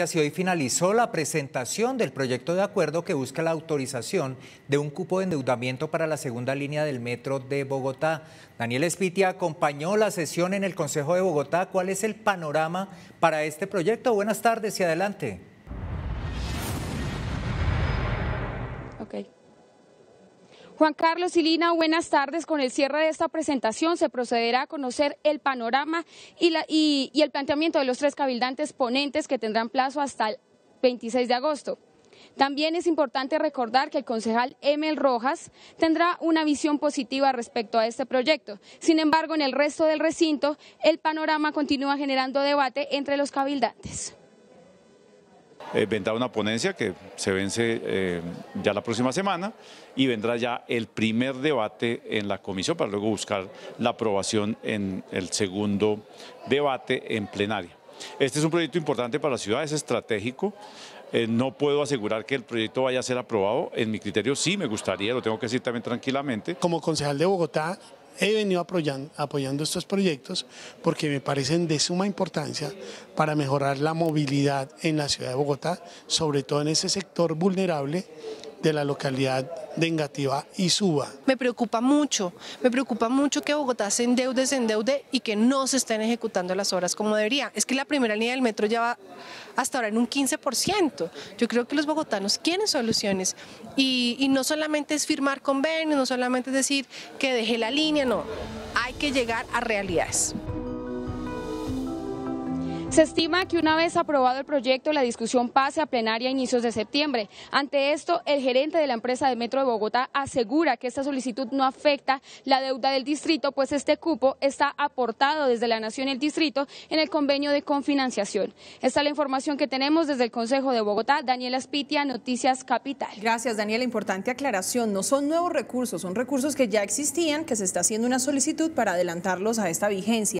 Y hoy finalizó la presentación del proyecto de acuerdo que busca la autorización de un cupo de endeudamiento para la segunda línea del metro de Bogotá. Daniel Espitia acompañó la sesión en el Consejo de Bogotá. ¿Cuál es el panorama para este proyecto? Buenas tardes y adelante. Okay. Juan Carlos y Lina, buenas tardes. Con el cierre de esta presentación se procederá a conocer el panorama y, el planteamiento de los tres cabildantes ponentes que tendrán plazo hasta el 26 de agosto. También es importante recordar que el concejal Emel Rojas tendrá una visión positiva respecto a este proyecto. Sin embargo, en el resto del recinto, el panorama continúa generando debate entre los cabildantes. Eh, vendrá una ponencia que se vence eh, ya la próxima semana y vendrá ya el primer debate en la comisión para luego buscar la aprobación en el segundo debate en plenaria. Este es un proyecto importante para la ciudad, es estratégico. Eh, no puedo asegurar que el proyecto vaya a ser aprobado. En mi criterio sí me gustaría, lo tengo que decir también tranquilamente. Como concejal de Bogotá, he venido apoyando, apoyando, estos proyectos porque me parecen de suma importancia para mejorar la movilidad en la ciudad de Bogotá, sobre todo en ese sector vulnerable de la localidad de y Suba. Me preocupa mucho, me preocupa mucho que Bogotá se endeude, se endeude y que no se estén ejecutando las obras como debería. Es que la primera línea del metro ya va hasta ahora en un 15%. Yo creo que los bogotanos quieren soluciones y, no solamente es firmar convenios, no solamente es decir que deje la línea, no. Hay que llegar a realidades. Se estima que una vez aprobado el proyecto, la discusión pase a plenaria a inicios de septiembre. Ante esto, el gerente de la empresa de Metro de Bogotá asegura que esta solicitud no afecta la deuda del distrito, pues este cupo está aportado desde la Nación y el distrito en el convenio de confinanciación. Esta es la información que tenemos desde el Consejo de Bogotá. Daniela Spitia, Noticias Capital. Gracias, Daniela. Importante aclaración. No son nuevos recursos, son recursos que ya existían, que se está haciendo una solicitud para adelantarlos a esta vigencia.